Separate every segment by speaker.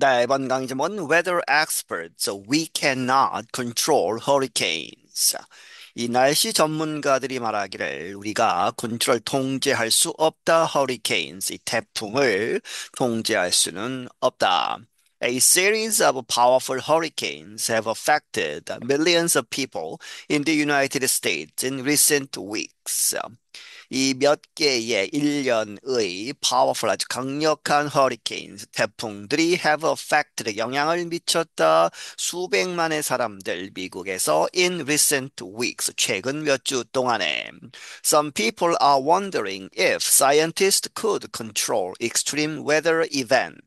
Speaker 1: Daiwan Gangjeon weather expert, we cannot control hurricanes. 이 날씨 전문가들이 말하기를 우리가 컨트롤 통제할 수 없다. Hurricanes, 이 태풍을 통제할 수는 없다. A series of powerful hurricanes have affected millions of people in the United States in recent weeks. 이몇 개의 일련의 powerful 아주 강력한 허리케인 태풍들이 have affected 영향을 미쳤다. 수백만의 사람들 미국에서 in recent weeks 최근 몇 주 동안에 some people are wondering if scientists could control extreme weather event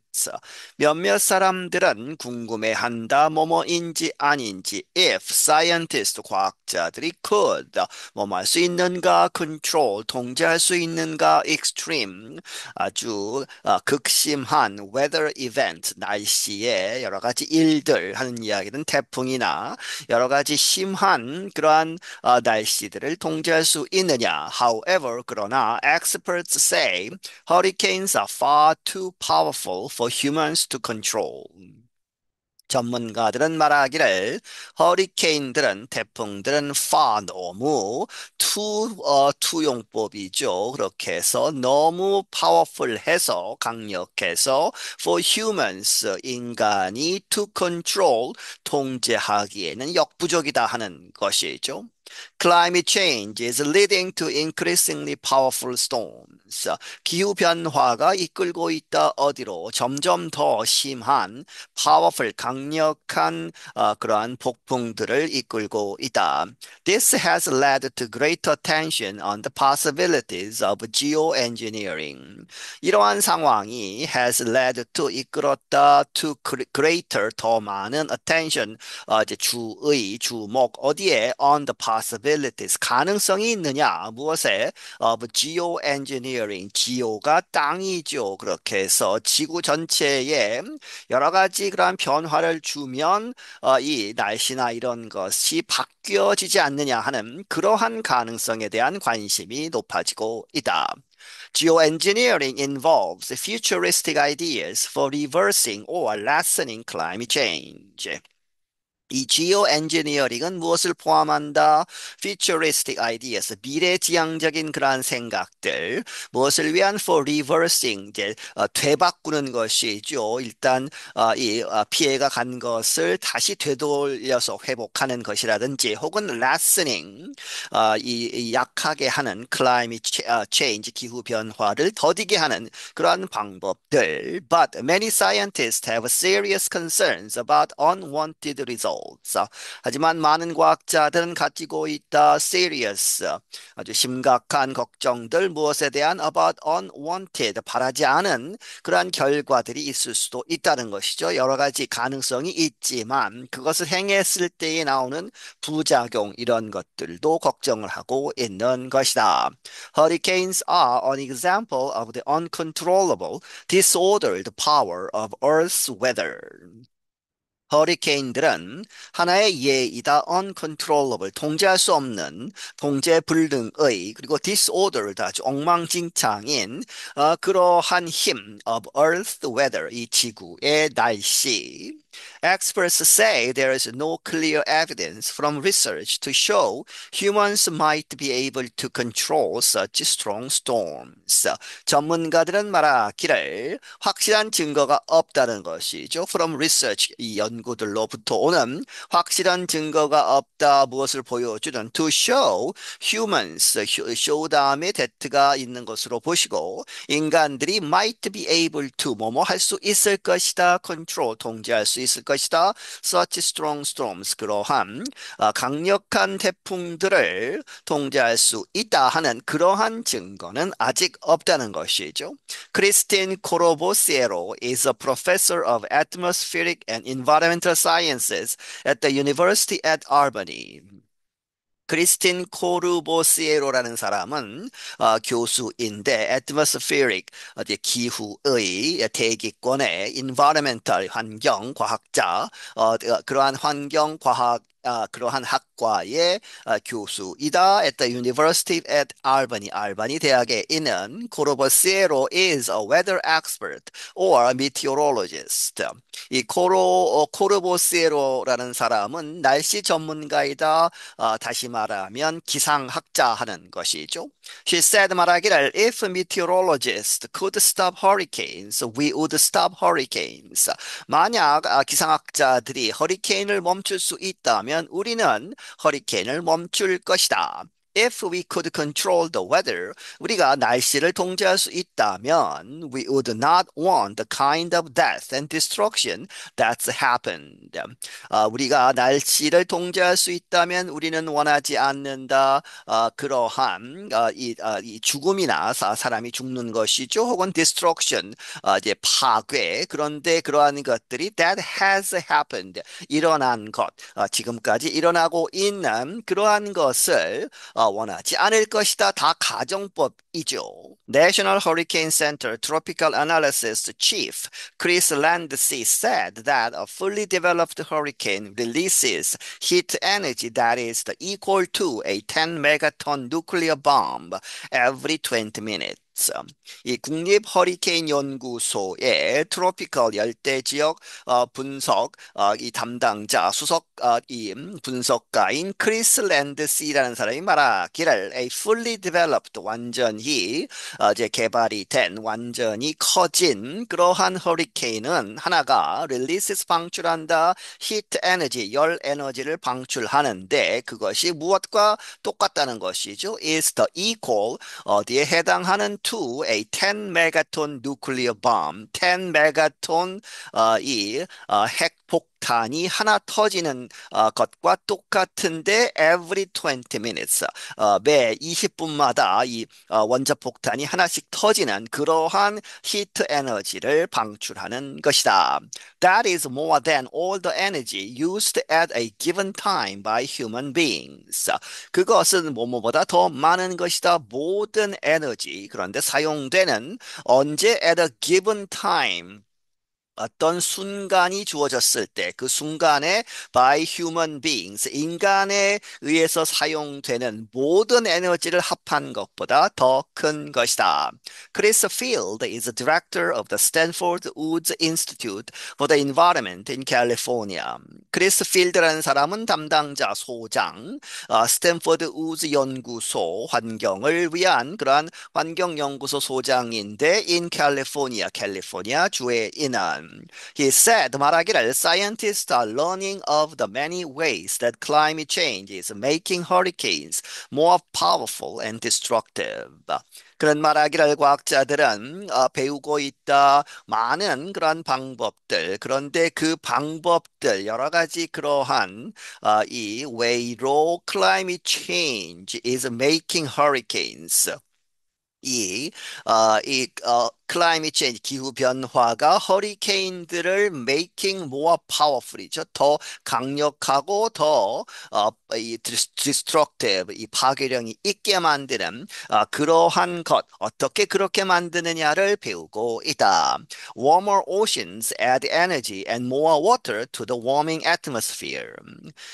Speaker 1: 몇몇 사람들은 궁금해한다 뭐뭐인지 아닌지 if scientist 과학자들이 could 뭐뭐할 수 있는가 control 통제할 수 있는가 extreme 아주 어, 극심한 weather event 날씨의 여러 가지 일들 하는 이야기는 태풍이나 여러 가지 심한 그러한 어, 날씨들을 통제할 수 있느냐 however 그러나 experts say hurricanes are far too powerful for for humans to control. 전문가들은 말하기를 허리케인들은 태풍들은 far 너무 투 어, 투용법이죠. 그렇게 해서 너무 파워풀해서 강력해서 for humans 인간이 to control 통제하기에는 역부족이다 하는 것이죠. Climate change is leading to increasingly powerful storms. 기후 변화가 이끌고 있다 어디로 점점 더 심한 powerful 강력한 어, 그러한 폭풍들을 이끌고 있다. This has led to greater tension on the possibilities of geoengineering. 이러한 상황이 has led to 이끌었다 to greater 더 많은 attention 어, 이제 주의 주목 어디에 on the possibilities possibilities 가능성이 있느냐 무엇에 of geoengineering 지오가 땅이죠 그렇게 해서 지구 전체에 여러 가지 그러한 변화를 주면 어, 이 날씨나 이런 것이 바뀌어지지 않느냐 하는 그러한 가능성에 대한 관심이 높아지고 있다. Geoengineering involves futuristic ideas for reversing or lessening climate change. 이 지오 엔지니어링은 무엇을 포함한다? futuristic ideas, 미래지향적인 그러한 생각들. 무엇을 위한 for reversing, 이제 어, 되바꾸는 것이죠. 일단 어, 이 어, 피해가 간 것을 다시 되돌려서 회복하는 것이라든지 혹은 lessening, 어, 이, 이 약하게 하는 climate change, 기후변화를 더디게 하는 그러한 방법들. But many scientists have serious concerns about unwanted results. colds. 하지만 많은 과학자들은 가지고 있다 serious 아주 심각한 걱정들 무엇에 대한 about unwanted 바라지 않은 그러한 결과들이 있을 수도 있다는 것이죠. 여러 가지 가능성이 있지만 그것을 행했을 때에 나오는 부작용 이런 것들도 걱정을 하고 있는 것이다. Hurricanes are an example of the uncontrollable disordered power of Earth's weather. 허리케인들은 하나의 예이다 uncontrollable 통제할 수 없는 통제 불능의 그리고 disorder를 다 엉망진창인 어, 그러한 힘 of earth weather 이 지구의 날씨 Experts say there is no clear evidence from research to show humans might be able to control such strong storms. 전문가들은 말하기를 확실한 증거가 없다는 것이죠. From research 이 연구들로부터 오는 확실한 증거가 없다 무엇을 보여주는 to show humans show 다음에 that가 있는 것으로 보시고 인간들이 might be able to 뭐 뭐 할 수 있을 것이다 control 통제할 수 있을 것이다. Such strong storms 그러한 강력한 태풍들을 통제할 수 있다 하는 그러한 증거는 아직 없다는 것이죠. 크리스틴 코로보세로 is a professor of atmospheric and environmental sciences at the University at Albany. 크리스틴 코르보스에로라는 사람은 어, 교수인데 atmospheric 어디 기후의 대기권의 environmental 환경 과학자 어, 어 그러한 환경 과학 아, 그러한 학과의 아, 교수이다. At the University at Albany, 알바니 대학에 있는 코로버시에로 is a weather expert or meteorologist. 이 코로 코르보시에로라는 사람은 날씨 전문가이다. 아, 다시 말하면 기상학자 하는 것이죠. She said 말하기를 if meteorologists could stop hurricanes, we would stop hurricanes. 만약 아, 기상학자들이 허리케인을 멈출 수 있다면 있다면 우리는 허리케인을 멈출 것이다. If we could control the weather, 우리가 날씨를 통제할 수 있다면, we would not want the kind of death and destruction that's happened. 아, 우리가 날씨를 통제할 수 있다면 우리는 원하지 않는다. 아, 그러한 아, 이, 아, 이 죽음이나 사, 사람이 죽는 것이죠. 혹은 destruction, 아, 이제 파괴. 그런데 그러한 것들이 that has happened. 일어난 것. 아, 지금까지 일어나고 있는 그러한 것을 어, 원하지 않을 것이다. 다 가정법이죠. National Hurricane Center Tropical Analysis Chief Chris Landsey said that a fully developed hurricane releases heat energy that is equal to a 10 megaton nuclear bomb every 20 minutes. 이 국립 허리케인 연구소의 트로피컬 열대 지역 어, 분석 어, 이 담당자 수석 어, 이 음, 분석가인 크리스 랜드 씨라는 사람이 말하기를 a fully developed 완전히 어, 이제 개발이 된 완전히 커진 그러한 허리케인은 하나가 릴리스 방출한다 히트 에너지 열 에너지를 방출하는데 그것이 무엇과 똑같다는 것이죠 is the equal 어디에 해당하는 to a 10 megaton nuclear bomb. 10 megaton이 uh, 핵 폭탄이 하나 터지는 어, 것과 똑같은데 every 20 minutes 어, 매 20분마다 이 어, 원자 폭탄이 하나씩 터지는 그러한 히트 에너지를 방출하는 것이다. That is more than all the energy used at a given time by human beings. 그것은 뭐뭐보다 더 많은 것이다. 모든 에너지 그런데 사용되는 언제 at a given time 어떤 순간이 주어졌을 때 그 순간에 by human beings 인간에 의해서 사용되는 모든 에너지를 합한 것보다 더 큰 것이다. Chris Field is the director of the Stanford Woods Institute for the Environment in California. 크리스 필드라는 사람은 담당자 소장 스탠퍼드 우즈 연구소 환경을 위한 그러한 환경 연구소 소장인데 in California, 캘리포니아 주에 인한 Britain. He said, 말하기를 scientists are learning of the many ways that climate change is making hurricanes more powerful and destructive. 그런 말하기를 과학자들은 배우고 있다. 많은 그런 방법들. 그런데 그 방법들 여러 가지 그러한 이 way로 climate change is making hurricanes. 이, 어, 이, 어, climate change 기후 변화가 허리케인들을 making more powerful이죠. 더 강력하고 더 어, 이 destructive 이 파괴력이 있게 만드는 어, 그러한 것 어떻게 그렇게 만드느냐를 배우고 있다. Warmer oceans add energy and more water to the warming atmosphere.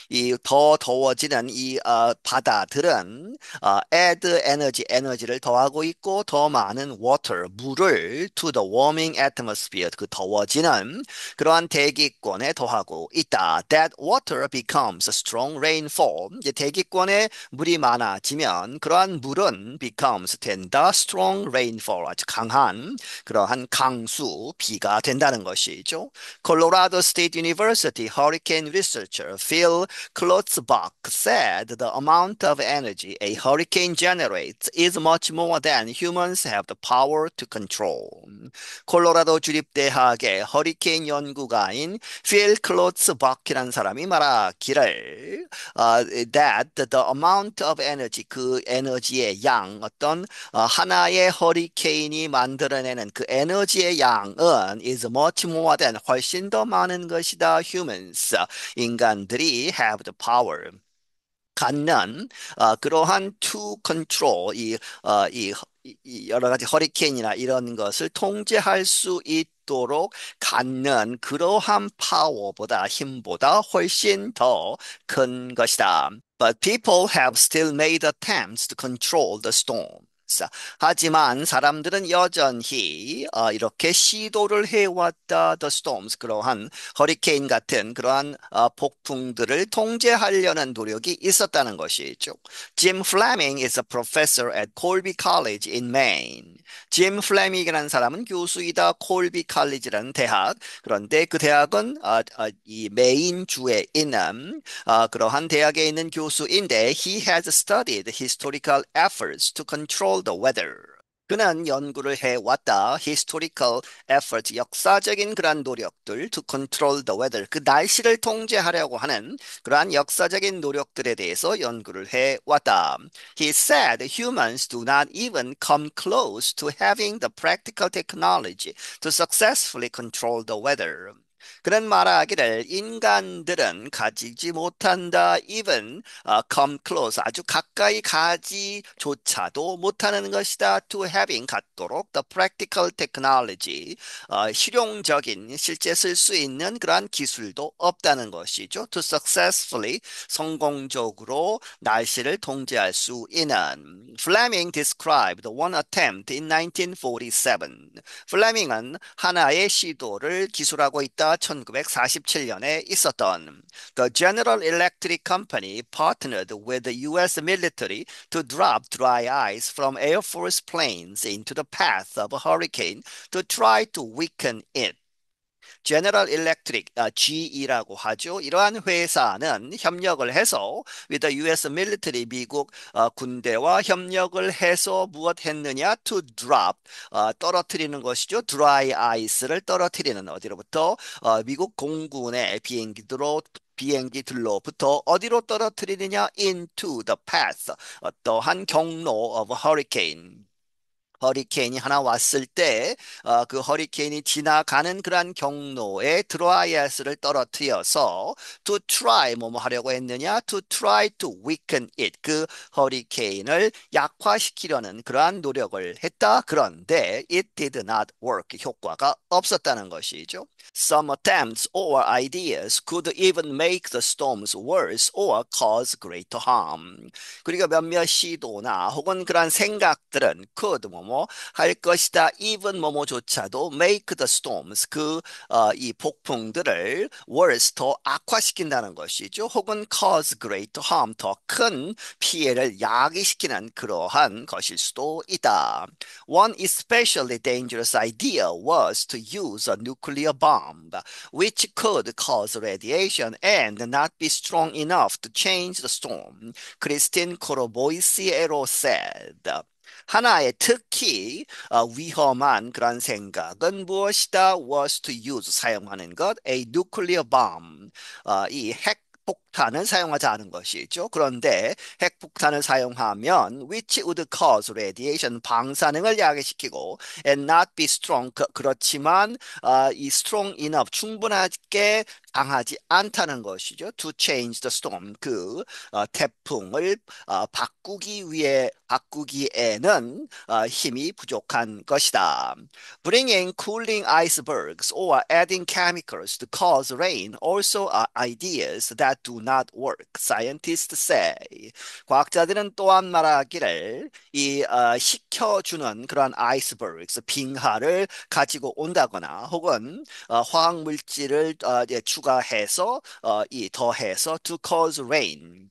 Speaker 1: 이 더 더워지는 이 어, 바다들은 어, add energy 에너지를 더하고 있고 더 많은 water 물을 기후를 to the warming atmosphere 그 더워지는 그러한 대기권에 더하고 있다. That water becomes strong rainfall. 이제 대기권에 물이 많아지면 그러한 물은 becomes 된다. strong rainfall 아주 강한 그러한 강수 비가 된다는 것이죠. Colorado State University Hurricane Researcher Phil Klotzbach said the amount of energy a hurricane generates is much more than humans have the power to control. 바 콜로라도 주립대학의 허리케인 연구가인 필 클로츠 바키라는 사람이 말하기를 uh, that the amount of energy 그 에너지의 양 어떤 어, 하나의 허리케인이 만들어내는 그 에너지의 양은 is much more than 훨씬 더 많은 것이다 humans 인간들이 have the power 갖는 어, 그러한 투 컨트롤 이, 어, 이, 이 여러 가지 허리케인이나 이런 것을 통제할 수 있도록 갖는 그러한 파워보다 힘보다 훨씬 더 큰 것이다. But people have still made attempts to control the storm. 하지만 사람들은 여전히 어, 이렇게 시도를 해왔다. The storms 그러한 허리케인 같은 그러한 어, 폭풍들을 통제하려는 노력이 있었다는 것이죠. Jim Fleming is a professor at Colby College in Maine. Jim Fleming이라는 사람은 교수이다. 콜비 칼리지라는 대학. 그런데 그 대학은 어, 어, 이 메인 주에 있는 어, 그러한 대학에 있는 교수인데 he has studied historical efforts to control All the Weather. 그는 연구를 해왔다. Historical effort, 역사적인 그러한 노력들 to control the weather, 그 날씨를 통제하려고 하는 그러한 역사적인 노력들에 대해서 연구를 해왔다. He said humans do not even come close to having the practical technology to successfully control the weather. 그런 말하기를 인간들은 가지지 못한다. even uh, come close 아주 가까이 가지조차도 못하는 것이다. to having 갖도록 the practical technology uh, 실용적인 실제 쓸 수 있는 그러한 기술도 없다는 것이죠. to successfully 성공적으로 날씨를 통제할 수 있는 Fleming described one attempt in 1947. 플레밍은 하나의 시도를 기술하고 있다. 1947년에 있었던 The General Electric Company partnered with the US military to drop dry ice from Air Force planes into the path of a hurricane to try to weaken it. General Electric, 아, GE라고 하죠. 이러한 회사는 협력을 해서 with the US military, 미국 어, 군대와 협력을 해서 무엇 했느냐? to drop, 어, 떨어뜨리는 것이죠. dry ice를 떨어뜨리는 어디로부터? 어, 미국 공군의 비행기로 비행기들로부터 어디로 떨어뜨리느냐 into the path 어떠한 경로 of hurricane 허리케인이 하나 왔을 때그 허리케인이 지나가는 그러한 경로에 드라이아스를 떨어뜨려서 to try 뭐뭐 하려고 했느냐 to try to weaken it 그 허리케인을 약화시키려는 그러한 노력을 했다 그런데 it did not work 효과가 없었다는 것이죠 Some attempts or ideas could even make the storms worse or cause greater harm 그리고 몇몇 시도나 혹은 그러한 생각들은 could 뭐 뭐뭐 할 것이다. even 뭐뭐조차도 make the storms 그이 폭풍들을 worse 더 악화시킨다는 것이죠. 혹은 cause great harm 더큰 피해를 야기시키는 그러한 것일 수도 있다. One especially dangerous idea was to use a nuclear bomb which could cause radiation and not be strong enough to change the storm. Christine Koroboisiero said. 하나의 특히 어, 위험한 그런 생각은 무엇이다? was to use 사용하는 것 a nuclear bomb 어, 이핵 핵폭탄은 사용하지 않은 것이죠. 그런데 핵폭탄을 사용하면 which would cause radiation 방사능을 야기시키고 and not be strong 그렇지만 어, 이 strong enough 충분하게 강하지 않다는 것이죠. To change the storm 그 어, 태풍을 어, 바꾸기 위해 바꾸기에는 어, 힘이 부족한 것이다. Bring in cooling icebergs or adding chemicals to cause rain also are ideas that do not work. Scientists say. 과학자들은 또한 말하기를 이 어, 식혀주는 그러한 i c e b e r 빙하를 가지고 온다거나 혹은 어, 화학 물질을 어, 예, 추가해서 어, 이 더해서 to cause rain.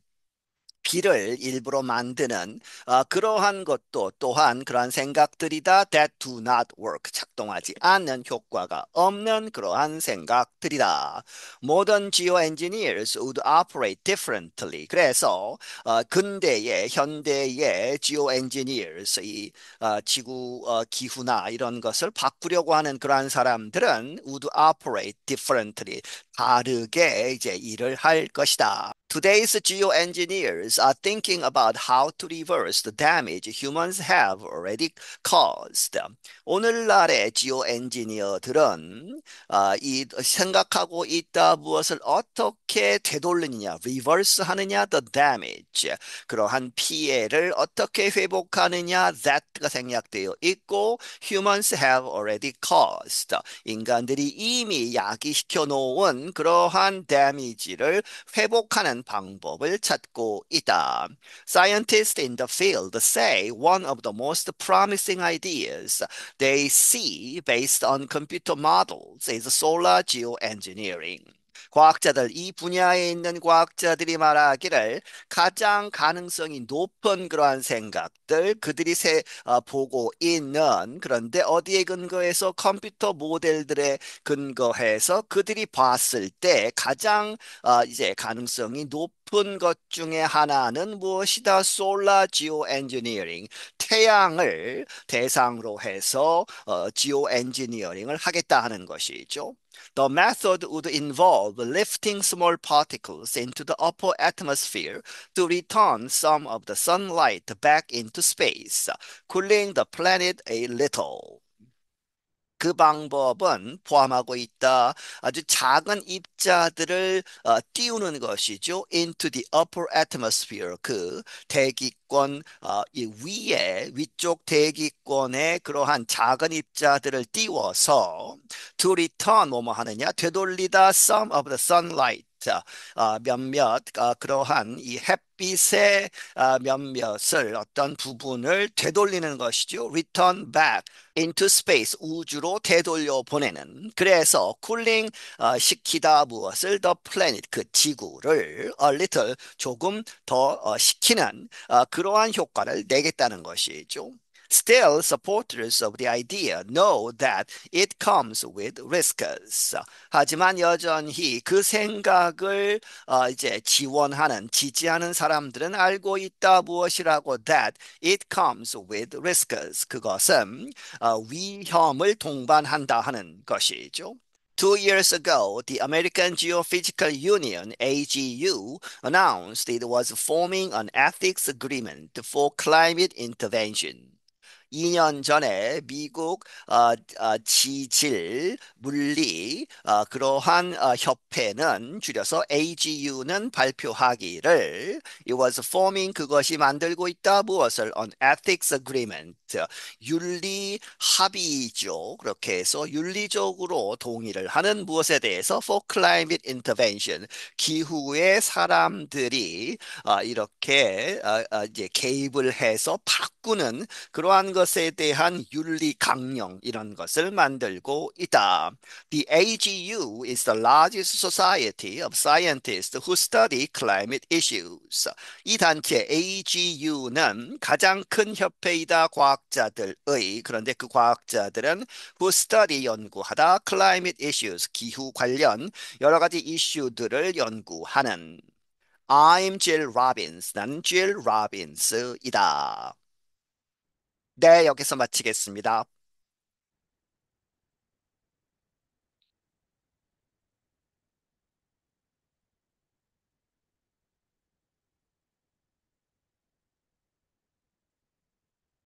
Speaker 1: 비를 일부러 만드는 어, 그러한 것도 또한 그러한 생각들이다 that do not work 작동하지 않는 효과가 없는 그러한 생각들이다. Modern geo engineers would operate differently. 그래서 어, 근대의 현대의 geo engineers 이 어, 지구 어, 기후나 이런 것을 바꾸려고 하는 그러한 사람들은 would operate differently 바르게 이제 일을 할 것이다. Today's geoengineers are thinking about how to reverse the damage humans have already caused. 오늘날의 지오엔지니어들은 어, 이 생각하고 있다 무엇을 어떻게 되돌리느냐, reverse 하느냐, the damage. 그러한 피해를 어떻게 회복하느냐, that가 생략되어 있고 humans have already caused. 인간들이 이미 야기시켜 놓은 그러한 데미지를 회복하는 방법을 찾고 있다. Scientists in the field say one of the most promising ideas they see based on computer models is solar geoengineering. 과학자들, 이 분야에 있는 과학자들이 말하기를 가장 가능성이 높은 그러한 생각들 그들이 세, 어, 보고 있는 그런데 어디에 근거해서 컴퓨터 모델들에 근거해서 그들이 봤을 때 가장 어, 이제 가능성이 높은 것 중에 하나는 무엇이다? 솔라 지오 엔지니어링 태양을 대상으로 해서 어, 지오 엔지니어링을 하겠다 하는 것이죠. The method would involve lifting small particles into the upper atmosphere to return some of the sunlight back into space, cooling the planet a little. 그 방법은 포함하고 있다. 아주 작은 입자들을 어, 띄우는 것이죠. into the upper atmosphere. 그 대기권 어, 위에 위쪽 대기권에 그러한 작은 입자들을 띄워서 to return 뭐뭐 하느냐 되돌리다 some of the sunlight 자, 어, 몇몇 어, 그러한 이 햇빛의 어, 몇몇을 어떤 부분을 되돌리는 것이죠. Return back into space 우주로 되돌려 보내는. 그래서 쿨링 어, 시키다 무엇을 the planet 그 지구를 a little 조금 더 어, 시키는 어, 그러한 효과를 내겠다는 것이죠. Still, supporters of the idea know that it comes with risks. 하지만 여전히 그 생각을 어, 이제 지원하는, 지지하는 사람들은 알고 있다 무엇이라고 that it comes with risks. 그것은 어, 위험을 동반한다 하는 것이죠. Two years ago, the American Geophysical Union, AGU, announced it was forming an ethics agreement for climate intervention. 2년 전에 미국 어, 어, 지질 물리 어, 그러한 어, 협회는 줄여서 AGU는 발표하기를 It was forming 그것이 만들고 있다 무엇을 on ethics agreement 윤리 합의죠. 그렇게 해서 윤리적으로 동의를 하는 무엇에 대해서 for climate intervention 기후에 사람들이 아, 이렇게 아, 아, 이제 개입을 해서 바꾸는 그러한 것에 대한 윤리 강령 이런 것을 만들고 있다. The AGU is the largest society of scientists who study climate issues. 이 단체 AGU는 가장 큰 협회이다. 과학 과학자들의 그런데 그 과학자들은 who study 연구하다 climate issues 기후 관련 여러 가지 이슈들을 연구하는 I'm Jill Robbins 나 Jill Robbins이다. 네 여기서 마치겠습니다.